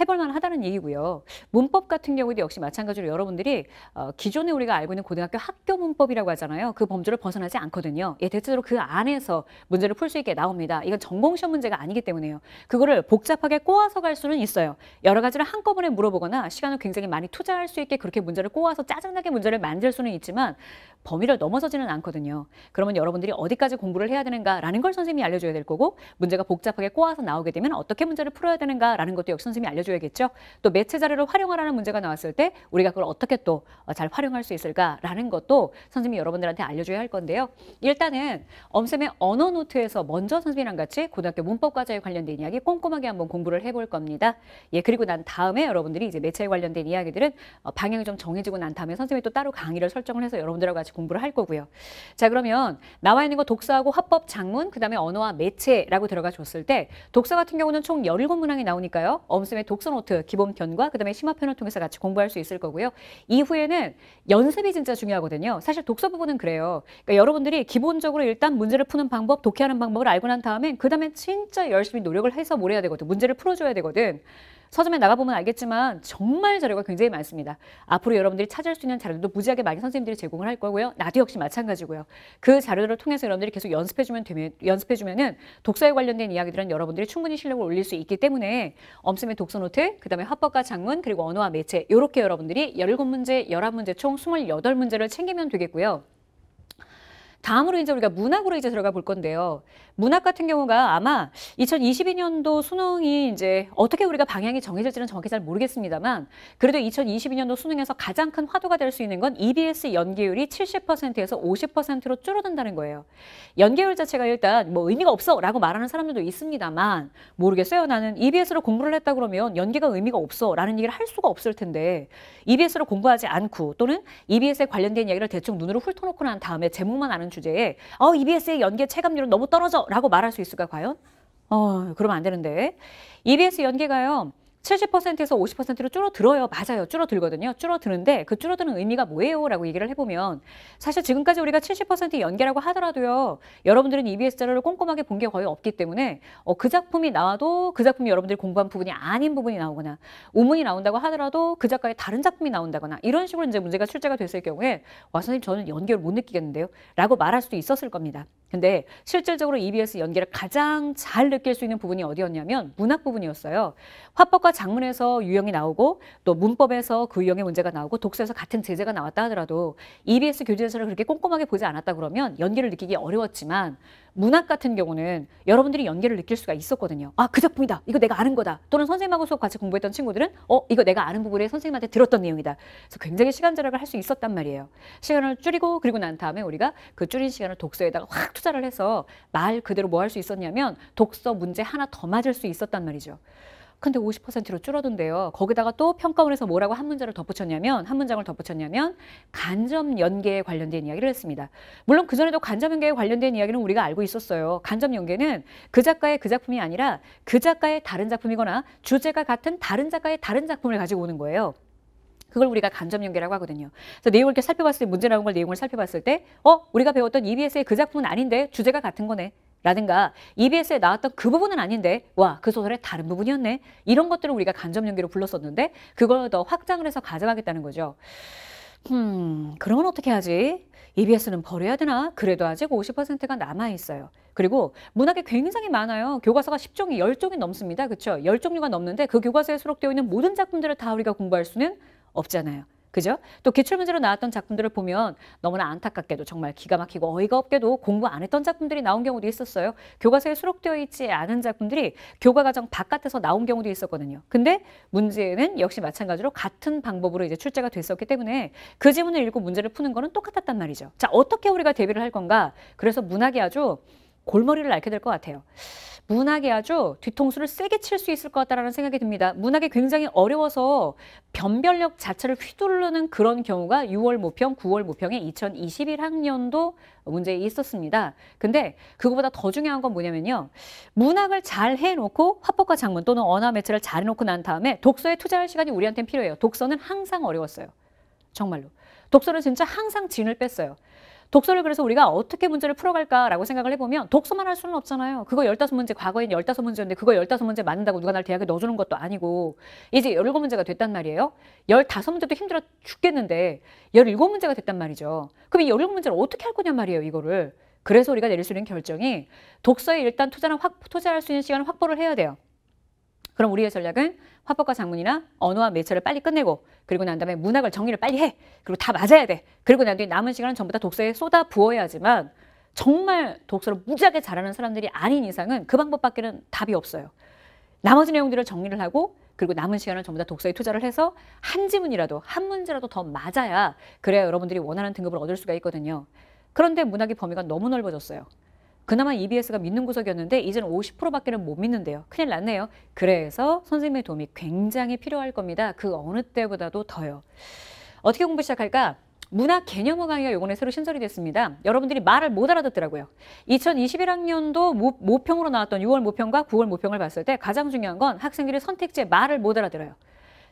해볼 만하다는 얘기고요. 문법 같은 경우도 역시 마찬가지로 여러분들이 어, 기존에 우리가 알고 있는 고등학교 학교 문법이라고 하잖아요. 그 범주를 벗어나지 않거든요. 예, 대체로 적으그 안에서 문제를 풀 수 있게 나옵니다. 이건 전공시험 문제가 아니기 때문에요. 그거를 복잡하게 꼬아서 갈 수는 있어요. 여러 가지를 한꺼번에 물어보거나 시간을 굉장히 많이 투자할 수 있게 그렇게 문제를 꼬아서 짜증나게 문제를 만들 수는 있지만 범위를 넘어서지는 않거든요. 그러면 여러분들이 어디까지 공부를 해야 되는가라는 걸 선생님이 알려줘야 될 거고 문제가 복잡하게 꼬아서 나오게 되면 어떻게 문제를 풀어야 되는가라는 것도 역시 선생님이 알려줘야 줘야겠죠. 또 매체 자료를 활용하라는 문제가 나왔을 때 우리가 그걸 어떻게 또잘 어, 활용할 수 있을까라는 것도 선생님이 여러분들한테 알려줘야 할 건데요. 일단은 엄쌤의 언어노트에서 먼저 선생님이랑 같이 고등학교 문법과제에 관련된 이야기 꼼꼼하게 한번 공부를 해볼 겁니다. 예, 그리고 난 다음에 여러분들이 이제 매체에 관련된 이야기들은 어, 방향이 좀 정해지고 난 다음에 선생님이 또 따로 강의를 설정을 해서 여러분들하고 같이 공부를 할 거고요. 자, 그러면 나와 있는 거 독서하고 화법, 장문, 그 다음에 언어와 매체라고 들어가 줬을 때 독서 같은 경우는 총1 7 문항이 나오니까요. 엄쌤의 독서 노트 기본편과 그다음에 심화편을 통해서 같이 공부할 수 있을 거고요. 이후에는 연습이 진짜 중요하거든요. 사실 독서 부분은 그래요. 그러니까 여러분들이 기본적으로 일단 문제를 푸는 방법, 독해하는 방법을 알고 난 다음엔 그다음에 진짜 열심히 노력을 해서 뭘 해야 되거든. 문제를 풀어줘야 되거든. 서점에 나가보면 알겠지만 정말 자료가 굉장히 많습니다. 앞으로 여러분들이 찾을 수 있는 자료도 들 무지하게 많이 선생님들이 제공을 할 거고요. 나도 역시 마찬가지고요. 그 자료들을 통해서 여러분들이 계속 연습해주면 되면, 연습해주면은 독서에 관련된 이야기들은 여러분들이 충분히 실력을 올릴 수 있기 때문에 엄쌤의 독서 노트, 그 다음에 화법과 작문, 그리고 언어와 매체, 이렇게 여러분들이 열일곱 문제 열한 문제총 스물여덟 문제를 챙기면 되겠고요. 다음으로 이제 우리가 문학으로 이제 들어가 볼 건데요. 문학 같은 경우가 아마 2022년도 수능이 이제 어떻게 우리가 방향이 정해질지는 정확히 잘 모르겠습니다만 그래도 2022년도 수능에서 가장 큰 화두가 될 수 있는 건 EBS 연계율이 70%에서 50%로 줄어든다는 거예요. 연계율 자체가 일단 뭐 의미가 없어라고 말하는 사람들도 있습니다만 모르겠어요. 나는 EBS로 공부를 했다 그러면 연계가 의미가 없어라는 얘기를 할 수가 없을 텐데 EBS로 공부하지 않고 또는 EBS에 관련된 이야기를 대충 눈으로 훑어놓고 난 다음에 제목만 아는 라는 주제에 어, EBS의 연계 체감률은 너무 떨어져 라고 말할 수 있을까 과연? 어, 그러면 안 되는데. EBS 연계가요. 70%에서 50%로 줄어들어요. 맞아요. 줄어들거든요. 줄어드는데 그 줄어드는 의미가 뭐예요? 라고 얘기를 해보면 사실 지금까지 우리가 70% 연계라고 하더라도요. 여러분들은 EBS 자료를 꼼꼼하게 본 게 거의 없기 때문에 어, 그 작품이 나와도 그 작품이 여러분들이 공부한 부분이 아닌 부분이 나오거나 우문이 나온다고 하더라도 그 작가의 다른 작품이 나온다거나 이런 식으로 이제 문제가 출제가 됐을 경우에 와 선생님 저는 연계를 못 느끼겠는데요. 라고 말할 수도 있었을 겁니다. 근데 실질적으로 EBS 연기를 가장 잘 느낄 수 있는 부분이 어디였냐면 문학 부분이었어요. 화법과 작문에서 유형이 나오고 또 문법에서 그 유형의 문제가 나오고 독서에서 같은 제재가 나왔다 하더라도 EBS 교재서를 그렇게 꼼꼼하게 보지 않았다 그러면 연기를 느끼기 어려웠지만 문학 같은 경우는 여러분들이 연계를 느낄 수가 있었거든요. 아, 그 작품이다. 이거 내가 아는 거다. 또는 선생님하고 수업 같이 공부했던 친구들은 어, 이거 내가 아는 부분에 선생님한테 들었던 내용이다. 그래서 굉장히 시간 절약을 할 수 있었단 말이에요. 시간을 줄이고 그리고 난 다음에 우리가 그 줄인 시간을 독서에다가 확 투자를 해서 말 그대로 뭐 할 수 있었냐면 독서 문제 하나 더 맞을 수 있었단 말이죠. 근데 50%로 줄어든대요. 거기다가 또 평가원에서 뭐라고 한 문장을 덧붙였냐면 한 문장을 덧붙였냐면 간접 연계에 관련된 이야기를 했습니다. 물론 그 전에도 간접 연계에 관련된 이야기는 우리가 알고 있었어요. 간접 연계는 그 작가의 그 작품이 아니라 그 작가의 다른 작품이거나 주제가 같은 다른 작가의 다른 작품을 가지고 오는 거예요. 그걸 우리가 간접 연계라고 하거든요. 그래서 내용을 이렇게 살펴봤을 때 문제 나온 걸 내용을 살펴봤을 때 어, 우리가 배웠던 EBS의 그 작품은 아닌데 주제가 같은 거네. 라든가 EBS에 나왔던 그 부분은 아닌데 와 그 소설의 다른 부분이었네 이런 것들을 우리가 간접 연기로 불렀었는데 그걸 더 확장을 해서 가져가겠다는 거죠. 음 그러면 어떻게 하지? EBS는 버려야 되나? 그래도 아직 50%가 남아 있어요. 그리고 문학이 굉장히 많아요. 교과서가 10종이 10종이 넘습니다. 그렇죠? 10종류가 넘는데 그 교과서에 수록되어 있는 모든 작품들을 다 우리가 공부할 수는 없잖아요. 그죠? 또 기출 문제로 나왔던 작품들을 보면 너무나 안타깝게도 정말 기가 막히고 어이가 없게도 공부 안 했던 작품들이 나온 경우도 있었어요. 교과서에 수록되어 있지 않은 작품들이 교과 과정 바깥에서 나온 경우도 있었거든요. 근데 문제는 역시 마찬가지로 같은 방법으로 이제 출제가 됐었기 때문에 그 지문을 읽고 문제를 푸는 거는 똑같았단 말이죠. 자, 어떻게 우리가 대비를 할 건가? 그래서 문학이 아주 골머리를 앓게 될 것 같아요. 문학에 아주 뒤통수를 세게 칠 수 있을 것같다는 생각이 듭니다. 문학이 굉장히 어려워서 변별력 자체를 휘두르는 그런 경우가 6월 모평, 9월 모평에 2021학년도 문제에 있었습니다. 근데 그거보다 더 중요한 건 뭐냐면요. 문학을 잘 해놓고 화법과 작문 또는 언어 매체를 잘 해놓고 난 다음에 독서에 투자할 시간이 우리한테는 필요해요. 독서는 항상 어려웠어요. 정말로. 독서는 진짜 항상 진을 뺐어요. 독서를 그래서 우리가 어떻게 문제를 풀어갈까라고 생각을 해보면 독서만 할 수는 없잖아요. 그거 1 5 문제 과거엔 1 5 문제였는데 그거 1 5 문제 맞는다고 누가 날 대학에 넣어주는 것도 아니고 이제 1 7 문제가 됐단 말이에요. 1 5 문제도 힘들어 죽겠는데 1 7 문제가 됐단 말이죠. 그럼 이1 7 문제를 어떻게 할 거냐 말이에요. 이거를. 그래서 우리가 내릴 수 있는 결정이 독서에 일단 투자를 확, 투자할 수 있는 시간을 확보를 해야 돼요. 그럼 우리의 전략은 화법과 작문이나 언어와 매체를 빨리 끝내고 그리고 난 다음에 문학을 정리를 빨리 해. 그리고 다 맞아야 돼. 그리고 난 뒤에 남은 시간은 전부 다 독서에 쏟아 부어야 하지만 정말 독서를 무지하게 잘하는 사람들이 아닌 이상은 그 방법밖에는 답이 없어요. 나머지 내용들을 정리를 하고 그리고 남은 시간을 전부 다 독서에 투자를 해서 한 지문이라도 한 문제라도 더 맞아야 그래야 여러분들이 원하는 등급을 얻을 수가 있거든요. 그런데 문학의 범위가 너무 넓어졌어요. 그나마 EBS가 믿는 구석이었는데 이제는 50%밖에는 못 믿는데요. 큰일 났네요. 그래서 선생님의 도움이 굉장히 필요할 겁니다. 그 어느 때보다도 더요. 어떻게 공부 시작할까? 문화 개념어 강의가 요번에 새로 신설이 됐습니다. 여러분들이 말을 못 알아듣더라고요. 2021학년도 모, 평으로 나왔던 6월 모평과 9월 모평을 봤을 때 가장 중요한 건 학생들이 선택지에 말을 못 알아들어요.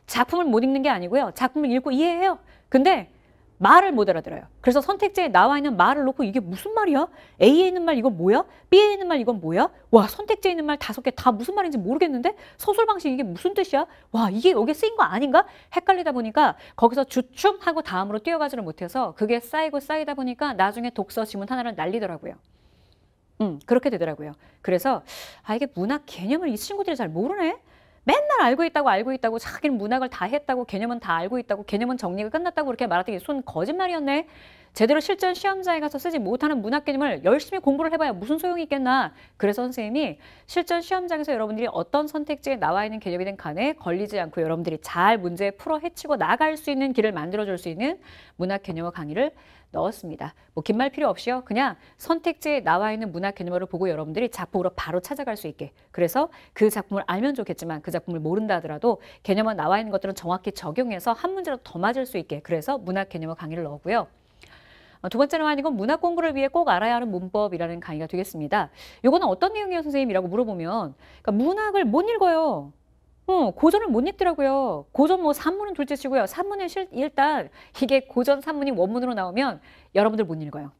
작품을 못 읽는 게 아니고요. 작품을 읽고 이해해요. 근데 말을 못 알아들어요. 그래서 선택지에 나와 있는 말을 놓고 이게 무슨 말이야? A에 있는 말 이건 뭐야? B에 있는 말 이건 뭐야? 와 선택지에 있는 말 다섯 개 다 무슨 말인지 모르겠는데 서술 방식 이게 무슨 뜻이야? 와 이게 여기 쓰인 거 아닌가? 헷갈리다 보니까 거기서 주춤하고 다음으로 뛰어가지를 못해서 그게 쌓이고 쌓이다 보니까 나중에 독서 지문 하나를 날리더라고요. 음 그렇게 되더라고요. 그래서 아 이게 문학 개념을 이 친구들이 잘 모르네. 맨날 알고 있다고 알고 있다고 자기는 문학을 다 했다고 개념은 다 알고 있다고 개념은 정리가 끝났다고 그렇게 말하더니 손 거짓말이었네. 제대로 실전 시험장에 가서 쓰지 못하는 문학 개념을 열심히 공부를 해봐야 무슨 소용이 있겠나. 그래서 선생님이 실전 시험장에서 여러분들이 어떤 선택지에 나와 있는 개념이든 간에 걸리지 않고 여러분들이 잘 문제 풀어 헤치고 나갈 수 있는 길을 만들어줄 수 있는 문학 개념어 강의를 넣었습니다. 뭐긴 말 필요 없이요. 그냥 선택지에 나와 있는 문학 개념어를 보고 여러분들이 작품으로 바로 찾아갈 수 있게. 그래서 그 작품을 알면 좋겠지만 그 작품을 모른다 하더라도 개념어 나와 있는 것들은 정확히 적용해서 한문제로더 맞을 수 있게. 그래서 문학 개념어 강의를 넣었고요. 어, 두번째는 아니고 문학 공부를 위해 꼭 알아야 하는 문법이라는 강의가 되겠습니다. 이거는 어떤 내용이에요, 선생님이라고 물어보면 그러니까 문학을 못 읽어요. 어, 고전을 못 읽더라고요. 고전 뭐 산문은 둘째치고요. 산문은 실, 일단 이게 고전 산문이 원문으로 나오면 여러분들 못 읽어요.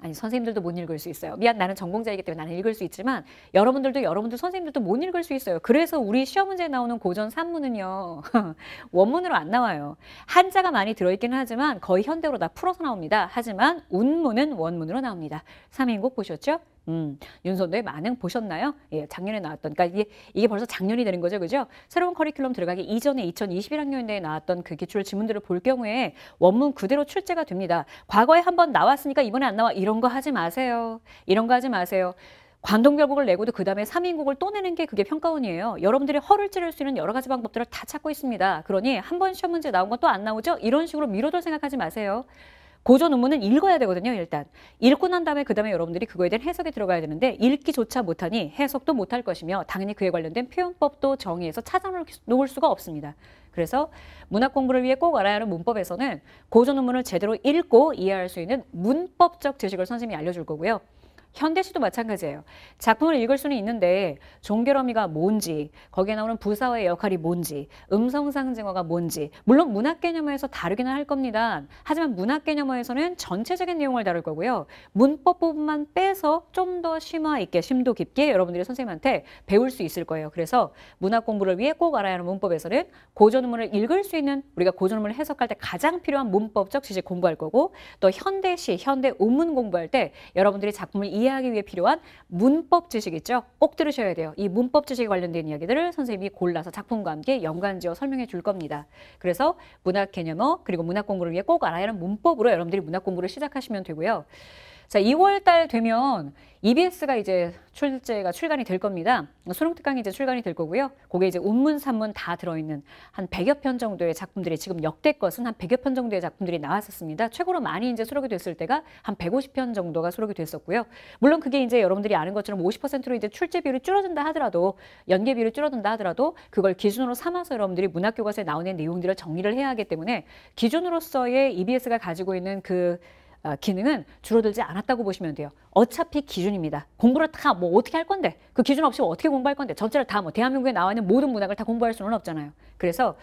아니 선생님들도 못 읽을 수 있어요. 미안 나는 전공자이기 때문에 나는 읽을 수 있지만 여러분들도 여러분들 선생님들도 못 읽을 수 있어요. 그래서 우리 시험 문제에 나오는 고전 산문은요. <laughs> 원문으로 안 나와요. 한자가 많이 들어있기는 하지만 거의 현대로 다 풀어서 나옵니다. 하지만 운문은 원문으로 나옵니다. 삼인곡 보셨죠? 음, 윤선도의 네, 만행 보셨나요? 예, 작년에 나왔던, 그러니까 이게, 이게 벌써 작년이 되는 거죠, 그죠? 새로운 커리큘럼 들어가기 이전에 2021학년에 나왔던 그 기출 지문들을 볼 경우에 원문 그대로 출제가 됩니다. 과거에 한 번 나왔으니까 이번에 안 나와 이런 거 하지 마세요. 이런 거 하지 마세요. 관동결곡을 내고도 그 다음에 삼인곡을또 내는 게 그게 평가원이에요. 여러분들이 허를 찌를 수 있는 여러 가지 방법들을 다 찾고 있습니다. 그러니 한 번 시험 문제 나온 건 또 안 나오죠? 이런 식으로 미뤄둘 생각하지 마세요. 고전 논문은 읽어야 되거든요, 일단. 읽고 난 다음에 그다음에 여러분들이 그거에 대한 해석에 들어가야 되는데 읽기조차 못하니 해석도 못할 것이며 당연히 그에 관련된 표현법도 정의해서 찾아놓을 수가 없습니다. 그래서 문학 공부를 위해 꼭 알아야 하는 문법에서는 고전 논문을 제대로 읽고 이해할 수 있는 문법적 지식을 선생님이 알려줄 거고요. 현대시도 마찬가지예요. 작품을 읽을 수는 있는데 종결어미가 뭔지, 거기에 나오는 부사와의 역할이 뭔지, 음성상징어가 뭔지, 물론 문학 개념에서 다르기는 할 겁니다. 하지만 문학 개념에서는 전체적인 내용을 다룰 거고요. 문법 부분만 빼서 좀 더 심화 있게, 심도 깊게 여러분들이 선생님한테 배울 수 있을 거예요. 그래서 문학 공부를 위해 꼭 알아야 하는 문법에서는 고전문을 읽을 수 있는 우리가 고전문을 해석할 때 가장 필요한 문법적 지식 공부할 거고 또 현대시, 현대 우문 공부할 때 여러분들이 작품을 이해하기 위해 필요한 문법 지식 있죠? 꼭 들으셔야 돼요. 이 문법 지식에 관련된 이야기들을 선생님이 골라서 작품과 함께 연관지어 설명해 줄 겁니다. 그래서 문학 개념어 그리고 문학 공부를 위해 꼭 알아야 하는 문법으로 여러분들이 문학 공부를 시작하시면 되고요. 자, 2월 달 되면 EBS가 이제 출제가 출간이 될 겁니다. 수능 특강이 이제 출간이 될 거고요. 그게 이제 운문, 산문 다 들어있는 한 100여 편 정도의 작품들이 지금 역대 것은 한 100여 편 정도의 작품들이 나왔었습니다. 최고로 많이 이제 수록이 됐을 때가 한 150편 정도가 수록이 됐었고요. 물론 그게 이제 여러분들이 아는 것처럼 50%로 이제 출제 비율이 줄어든다 하더라도 연계 비율이 줄어든다 하더라도 그걸 기준으로 삼아서 여러분들이 문학교과서에 나오는 내용들을 정리를 해야 하기 때문에 기준으로서의 EBS가 가지고 있는 그 아, 기능은 줄어들지 않았다고 보시면 돼요. 어차피 기준입니다. 공부를 다 뭐 어떻게 할 건데 그 기준 없이 어떻게 공부할 건데 전체를 다 뭐 대한민국에 나와 있는 모든 문학을 다 공부할 수는 없잖아요. 그래서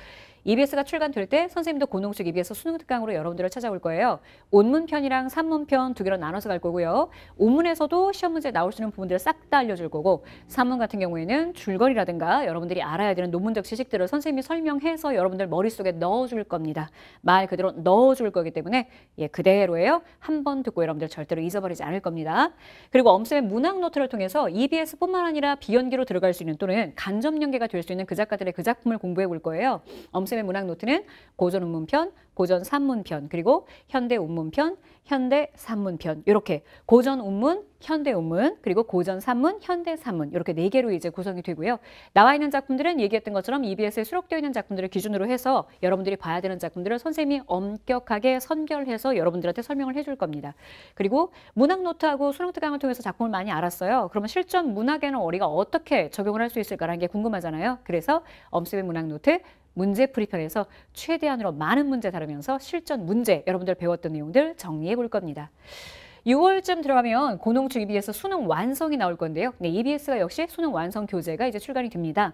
EBS가 출간될 때 선생님도 고농축 EBS 수능 특강으로 여러분들을 찾아올 거예요. 온문편이랑 산문편 두 개로 나눠서 갈 거고요. 온문에서도 시험 문제 나올 수 있는 부분들을 싹 다 알려줄 거고 산문 같은 경우에는 줄거리라든가 여러분들이 알아야 되는 논문적 지식들을 선생님이 설명해서 여러분들 머릿속에 넣어줄 겁니다. 말 그대로 넣어줄 거기 때문에 예 그대로예요. 한 번 듣고 여러분들 절대로 잊어버리지 않을 겁니다. 그리고 엄쌤의 문학 노트를 통해서 EBS뿐만 아니라 비연기로 들어갈 수 있는 또는 간접 연계가 될 수 있는 그 작가들의 그 작품을 공부해 볼 거예요. 엄쌤 아침의 문학 노트는 고전 운문편, 고전 산문편, 그리고 현대 운문편, 현대 산문편 이렇게 고전 운문, 현대 운문, 그리고 고전 산문, 현대 산문 이렇게 네 개로 이제 구성이 되고요. 나와 있는 작품들은 얘기했던 것처럼 EBS에 수록되어 있는 작품들을 기준으로 해서 여러분들이 봐야 되는 작품들을 선생님이 엄격하게 선별해서 여러분들한테 설명을 해줄 겁니다. 그리고 문학 노트하고 수능 특강을 통해서 작품을 많이 알았어요. 그러면 실전 문학에는 우리가 어떻게 적용을 할 수 있을까라는 게 궁금하잖아요. 그래서 엄습의 문학 노트 문제풀이 편에서 최대한으로 많은 문제 다루면서 실전 문제 여러분들 배웠던 내용들 정리해 볼 겁니다. 6월쯤 들어가면 고농축 EBS 수능 완성이 나올 건데요. 네, EBS가 역시 수능 완성 교재가 이제 출간이 됩니다.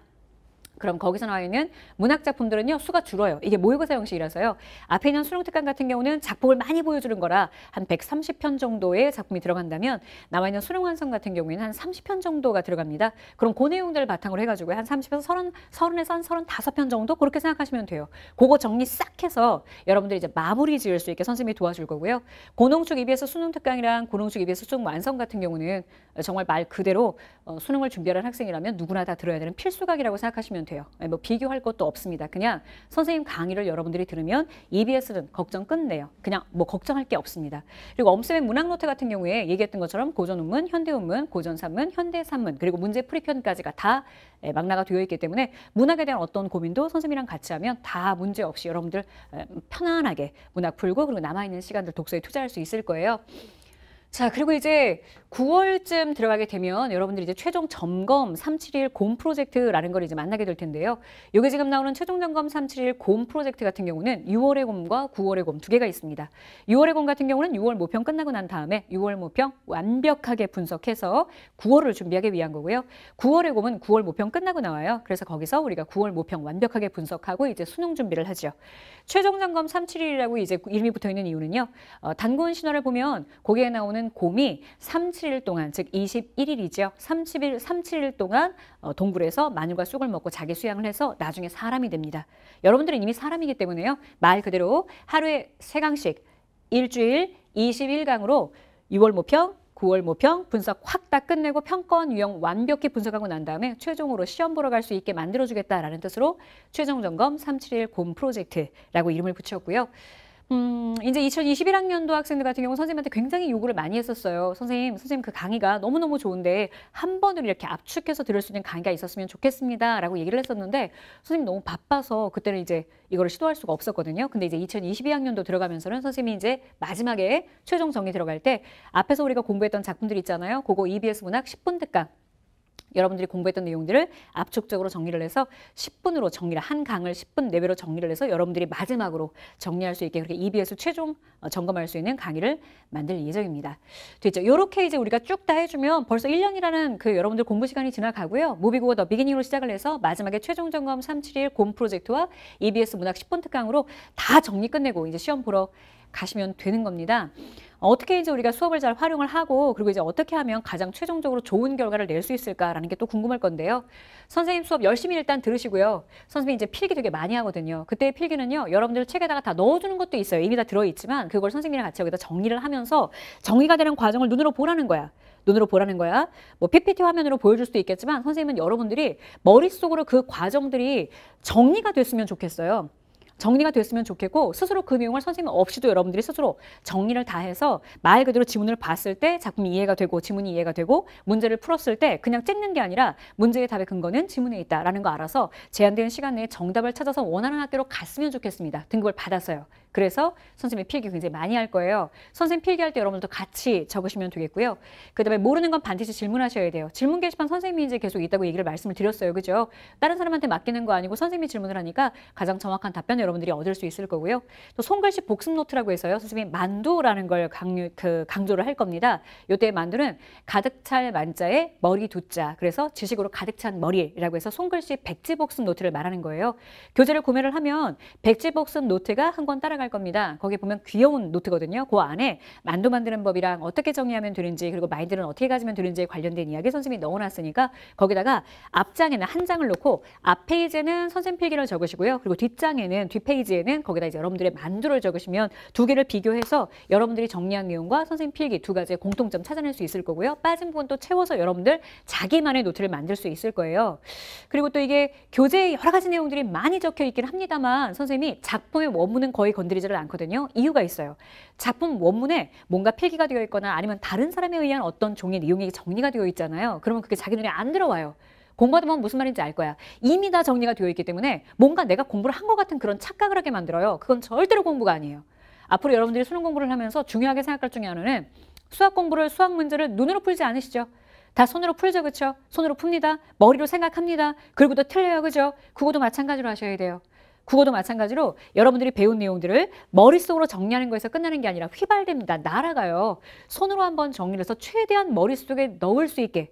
그럼 거기서 나와 있는 문학 작품들은요 수가 줄어요. 이게 모의고사 형식이라서요. 앞에 있는 수능 특강 같은 경우는 작품을 많이 보여주는 거라 한 130편 정도의 작품이 들어간다면 나와 있는 수능 완성 같은 경우에는 한 30편 정도가 들어갑니다. 그럼 그 내용들을 바탕으로 해가지고 한 30에서 30, 30에서 한 35편 정도 그렇게 생각하시면 돼요. 그거 정리 싹 해서 여러분들이 이제 마무리 지을 수 있게 선생님이 도와줄 거고요. 고농축 EBS 수능 특강이랑 고농축 EBS 수능 완성 같은 경우는 정말 말 그대로 어, 수능을 준비하는 학생이라면 누구나 다 들어야 되는 필수각이라고 생각하시면 돼요. 돼요. 예, 뭐 비교할 것도 없습니다. 그냥 선생님 강의를 여러분들이 들으면 EBS는 걱정 끝내요. 그냥 뭐 걱정할 게 없습니다. 그리고 엄쌤의 문학노트 같은 경우에 얘기했던 것처럼 고전운문, 현대운문, 고전산문, 현대산문 그리고 문제 풀이편까지가 다 예, 망라가 되어 있기 때문에 문학에 대한 어떤 고민도 선생님이랑 같이 하면 다 문제 없이 여러분들 예, 편안하게 문학 풀고 그리고 남아있는 시간들 독서에 투자할 수 있을 거예요. 자, 그리고 이제 9월쯤 들어가게 되면 여러분들이 이제 최종 점검 371곰 프로젝트라는 걸 이제 만나게 될 텐데요. 여기 지금 나오는 최종 점검 371곰 프로젝트 같은 경우는 6월의 곰과 9월의 곰 두 개가 있습니다. 6월의 곰 같은 경우는 6월 모평 끝나고 난 다음에 6월 모평 완벽하게 분석해서 9월을 준비하기 위한 거고요. 9월의 곰은 9월 모평 끝나고 나와요. 그래서 거기서 우리가 9월 모평 완벽하게 분석하고 이제 수능 준비를 하죠. 최종 점검 371이라고 이제 이름이 붙어 있는 이유는요. 어, 단군 신화를 보면 거기에 나오는 곰이 3 7 1 37일 동안 즉 21일이죠. 30일 37일 동안 어, 동굴에서 마늘과 쑥을 먹고 자기 수양을 해서 나중에 사람이 됩니다. 여러분들은 이미 사람이기 때문에요. 말 그대로 하루에 세강씩 일주일 21강으로 6월 모평 9월 모평 분석 확 다 끝내고 평권 유형 완벽히 분석하고 난 다음에 최종으로 시험 보러 갈 수 있게 만들어주겠다라는 뜻으로 최종 점검 3 7일곰 프로젝트라고 이름을 붙였고요. 음, 이제 2021학년도 학생들 같은 경우 선생님한테 굉장히 요구를 많이 했었어요. 선생님, 선생님 그 강의가 너무너무 좋은데 한 번으로 이렇게 압축해서 들을 수 있는 강의가 있었으면 좋겠습니다. 라고 얘기를 했었는데 선생님 너무 바빠서 그때는 이제 이거를 시도할 수가 없었거든요. 근데 이제 2022학년도 들어가면서는 선생님이 이제 마지막에 최종 정리 들어갈 때 앞에서 우리가 공부했던 작품들 있잖아요. 그거 EBS 문학 10분 특강 여러분들이 공부했던 내용들을 압축적으로 정리를 해서 10분으로 정리를 한 강을 10분 내외로 정리를 해서 여러분들이 마지막으로 정리할 수 있게 그렇게 EBS 최종 어, 점검할 수 있는 강의를 만들 예정입니다. 됐죠? 이렇게 이제 우리가 쭉 다 해주면 벌써 1년이라는 그 여러분들 공부 시간이 지나가고요. 모비고어 더 비기닝으로 시작을 해서 마지막에 최종 점검 371곰 프로젝트와 EBS 문학 10분 특강으로 다 정리 끝내고 이제 시험 보러 가시면 되는 겁니다. 어떻게 이제 우리가 수업을 잘 활용을 하고 그리고 이제 어떻게 하면 가장 최종적으로 좋은 결과를 낼 수 있을까라는 게 또 궁금할 건데요. 선생님 수업 열심히 일단 들으시고요. 선생님 이제 필기 되게 많이 하거든요. 그때 필기는요. 여러분들 책에다가 다 넣어주는 것도 있어요. 이미 다 들어있지만 그걸 선생님이랑 같이 여기다 정리를 하면서 정의가 되는 과정을 눈으로 보라는 거야. 눈으로 보라는 거야. 뭐 PPT 화면으로 보여줄 수도 있겠지만 선생님은 여러분들이 머릿속으로 그 과정들이 정리가 됐으면 좋겠어요. 정리가 됐으면 좋겠고 스스로 그 내용을 선생님 없이도 여러분들이 스스로 정리를 다 해서 말 그대로 지문을 봤을 때 작품이 이해가 되고 지문이 이해가 되고 문제를 풀었을 때 그냥 찍는 게 아니라 문제의 답의 근거는 지문에 있다라는 거 알아서 제한된 시간 내에 정답을 찾아서 원하는 학교로 갔으면 좋겠습니다. 등급을 받았어요. 그래서 선생님이 필기 굉장히 많이 할 거예요. 선생님 필기할 때 여러분들도 같이 적으시면 되겠고요. 그다음에 모르는 건 반드시 질문하셔야 돼요. 질문 게시판 선생님이 이제 계속 있다고 얘기를 말씀을 드렸어요. 그죠? 다른 사람한테 맡기는 거 아니고 선생님이 질문을 하니까 가장 정확한 답변을 여러분들이 얻을 수 있을 거고요. 또 손글씨 복습 노트라고 해서요. 선생님이 만두라는 걸 강요, 그 강조를 할 겁니다. 요때 만두는 가득 찰 만자에 머리 두자. 그래서 지식으로 가득 찬 머리라고 해서 손글씨 백지 복습 노트를 말하는 거예요. 교재를 구매를 하면 백지 복습 노트가 한 권 따라가 찾아갈 겁니다. 거기 에 보면 귀여운 노트거든요. 그 안에 만두 만드는 법이랑 어떻게 정리하면 되는지 그리고 마인드는 어떻게 가지면 되는지에 관련된 이야기 선생님이 넣어놨으니까 거기다가 앞장에는 한 장을 놓고 앞 페이지에는 선생님 필기를 적으시고요. 그리고 뒷장에는 뒷페이지에는 거기다 이제 여러분들의 만두를 적으시면 두 개를 비교해서 여러분들이 정리한 내용과 선생님 필기 두 가지의 공통점 찾아낼 수 있을 거고요. 빠진 부분 또 채워서 여러분들 자기만의 노트를 만들 수 있을 거예요. 그리고 또 이게 교재에 여러 가지 내용들이 많이 적혀 있긴 합니다만 선생님이 작품의 원문은 거의 건드 건드리지 를 않거든요. 이유가 있어요. 작품 원문에 뭔가 필기가 되어 있거나 아니면 다른 사람에 의한 어떤 종의 내용이 정리가 되어 있잖아요. 그러면 그게 자기 눈에 안 들어와요. 공부하다보면 무슨 말인지 알 거야. 이미 다 정리가 되어 있기 때문에 뭔가 내가 공부를 한 것 같은 그런 착각을 하게 만들어요. 그건 절대로 공부가 아니에요. 앞으로 여러분들이 수능 공부를 하면서 중요하게 생각할 중에 하나는 수학 공부를 수학 문제를 눈으로 풀지 않으시죠. 다 손으로 풀죠, 그렇죠? 손으로 풉니다. 머리로 생각합니다. 그리고 또 틀려요, 그죠? 그것도 마찬가지로 하셔야 돼요. 국어도 마찬가지로 여러분들이 배운 내용들을 머릿속으로 정리하는 거에서 끝나는 게 아니라 휘발됩니다. 날아가요. 손으로 한번 정리해서 최대한 머릿속에 넣을 수 있게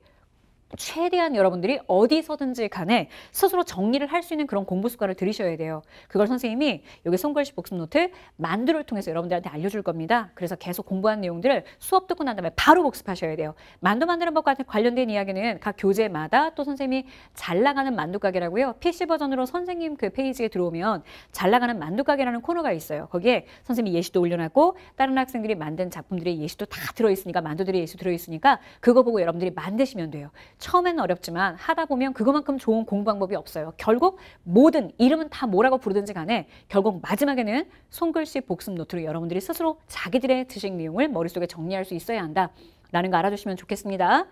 최대한 여러분들이 어디서든지 간에 스스로 정리를 할 수 있는 그런 공부 습관을 들이셔야 돼요. 그걸 선생님이 여기 손글씨 복습 노트 만두를 통해서 여러분들한테 알려줄 겁니다. 그래서 계속 공부한 내용들을 수업 듣고 난 다음에 바로 복습하셔야 돼요. 만두 만드는 법과 관련된 이야기는 각 교재마다 또 선생님이 잘 나가는 만두 가게라고요. PC 버전으로 선생님 그 페이지에 들어오면 잘 나가는 만두 가게라는 코너가 있어요. 거기에 선생님이 예시도 올려놨고 다른 학생들이 만든 작품들의 예시도 다 들어있으니까 만두들의 예시 들어있으니까 그거 보고 여러분들이 만드시면 돼요. 처음엔 어렵지만 하다 보면 그것만큼 좋은 공부 방법이 없어요. 결국 모든 이름은 다 뭐라고 부르든지 간에 결국 마지막에는 손글씨 복습 노트로 여러분들이 스스로 자기들의 지식 내용을 머릿속에 정리할 수 있어야 한다. 라는 거 알아주시면 좋겠습니다.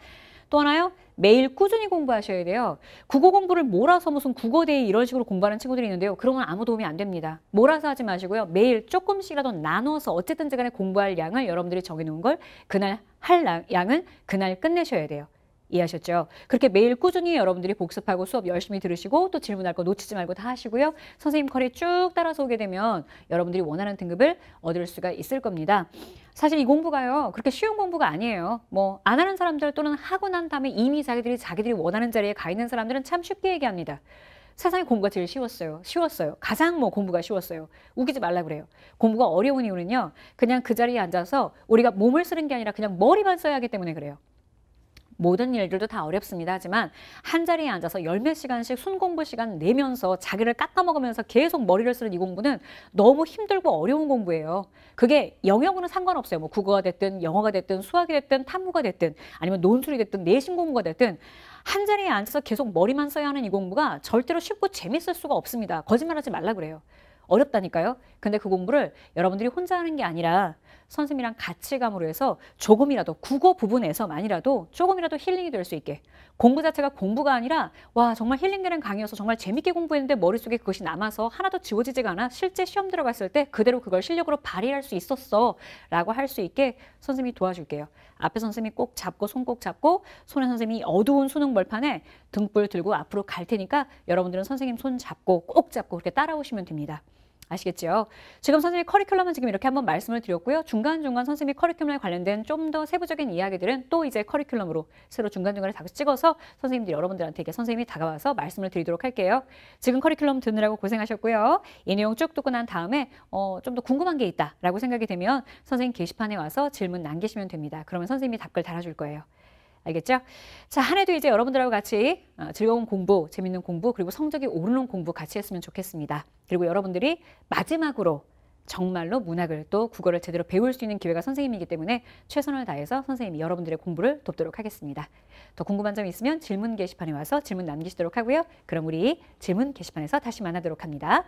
또 하나요? 매일 꾸준히 공부하셔야 돼요. 국어 공부를 몰아서 무슨 국어대회 이런 식으로 공부하는 친구들이 있는데요. 그런 건 아무 도움이 안 됩니다. 몰아서 하지 마시고요. 매일 조금씩이라도 나눠서 어쨌든지 간에 공부할 양을 여러분들이 정해놓은 걸 그날 할 양은 그날 끝내셔야 돼요. 이해하셨죠? 그렇게 매일 꾸준히 여러분들이 복습하고 수업 열심히 들으시고 또 질문할 거 놓치지 말고 다 하시고요. 선생님 커리 쭉 따라서 오게 되면 여러분들이 원하는 등급을 얻을 수가 있을 겁니다. 사실 이 공부가요. 그렇게 쉬운 공부가 아니에요. 뭐 안 하는 사람들 또는 하고 난 다음에 이미 자기들이 자기들이 원하는 자리에 가 있는 사람들은 참 쉽게 얘기합니다. 세상에 공부가 제일 쉬웠어요. 쉬웠어요. 가장 뭐 공부가 쉬웠어요. 우기지 말라 그래요. 공부가 어려운 이유는요. 그냥 그 자리에 앉아서 우리가 몸을 쓰는 게 아니라 그냥 머리만 써야 하기 때문에 그래요. 모든 일들도 다 어렵습니다. 하지만 한 자리에 앉아서 열 몇 시간씩 순공부 시간 내면서 자기를 깎아먹으면서 계속 머리를 쓰는 이 공부는 너무 힘들고 어려운 공부예요. 그게 영역으로는 상관없어요. 뭐 국어가 됐든 영어가 됐든 수학이 됐든 탐구가 됐든 아니면 논술이 됐든 내신 공부가 됐든 한 자리에 앉아서 계속 머리만 써야 하는 이 공부가 절대로 쉽고 재밌을 수가 없습니다. 거짓말하지 말라 그래요. 어렵다니까요. 근데 그 공부를 여러분들이 혼자 하는 게 아니라 선생님이랑 같이감으로 해서 조금이라도 국어 부분에서만이라도 조금이라도 힐링이 될 수 있게 공부 자체가 공부가 아니라 와 정말 힐링되는 강의여서 정말 재밌게 공부했는데 머릿속에 그것이 남아서 하나도 지워지지가 않아 실제 시험 들어갔을 때 그대로 그걸 실력으로 발휘할 수 있었어 라고 할 수 있게 선생님이 도와줄게요. 앞에 선생님이 꼭 잡고 손 꼭 잡고 손에 선생님이 어두운 수능 벌판에 등불 들고 앞으로 갈 테니까 여러분들은 선생님 손 잡고 꼭 잡고 그렇게 따라오시면 됩니다. 아시겠죠? 지금 선생님 커리큘럼은 지금 이렇게 한번 말씀을 드렸고요. 중간중간 선생님이 커리큘럼에 관련된 좀 더 세부적인 이야기들은 또 이제 커리큘럼으로 새로 중간중간에 다시 찍어서 선생님들 여러분들한테 이게 선생님이 다가와서 말씀을 드리도록 할게요. 지금 커리큘럼 듣느라고 고생하셨고요. 이 내용 쭉 듣고 난 다음에 어, 좀 더 궁금한 게 있다라고 생각이 되면 선생님 게시판에 와서 질문 남기시면 됩니다. 그러면 선생님이 답글 달아줄 거예요. 알겠죠? 자, 한 해도 이제 여러분들하고 같이 어, 즐거운 공부, 재밌는 공부, 그리고 성적이 오르는 공부 같이 했으면 좋겠습니다. 그리고 여러분들이 마지막으로 정말로 문학을 또 국어를 제대로 배울 수 있는 기회가 선생님이기 때문에 최선을 다해서 선생님이 여러분들의 공부를 돕도록 하겠습니다. 더 궁금한 점 있으면 질문 게시판에 와서 질문 남기시도록 하고요. 그럼 우리 질문 게시판에서 다시 만나도록 합니다.